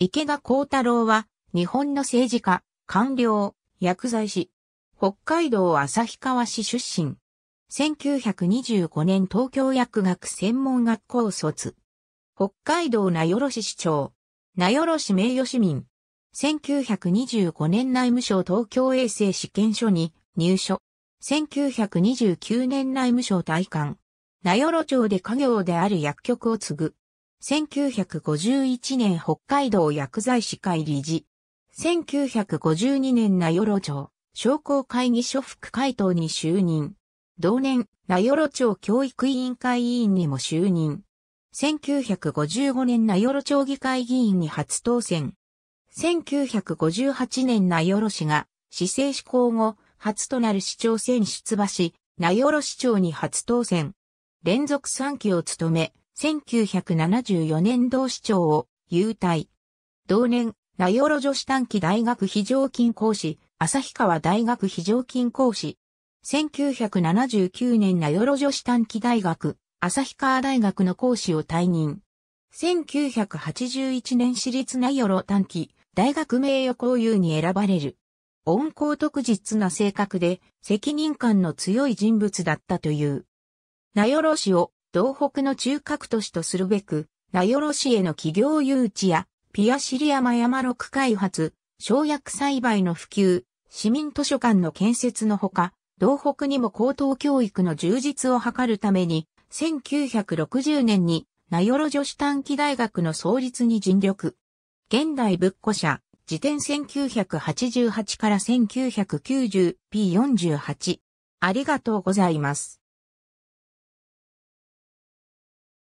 池田光太郎は、日本の政治家、官僚、薬剤師。北海道旭川市出身。1925年東京薬学専門学校卒。北海道名寄市市長。名寄市名誉市民。1925年内務省東京衛生試験所に入所。1929年内務省退官。名寄町で家業である薬局を継ぐ。1951年北海道薬剤師会理事。1952年名寄町商工会議所副会頭に就任。同年、名寄町教育委員会委員にも就任。1955年名寄町議会議員に初当選。1958年名寄市が市政施行後、初となる市長選出馬し、名寄市長に初当選。連続3期を務め、1974年同市長を優待。同年、名寄女子短期大学非常勤講師、旭川大学非常勤講師。1979年名寄女子短期大学、旭川大学の講師を退任。1981年私立名寄短期大学名誉公友に選ばれる。温厚特実な性格で責任感の強い人物だったという。名寄氏を東北の中核都市とするべく、名寄市への企業誘致や、ピアシリ山山ク開発、生薬栽培の普及、市民図書館の建設のほか、道北にも高等教育の充実を図るために、1960年に名寄女子短期大学の創立に尽力。現代仏庫社、辞典1988から 1990P48。ありがとうございます。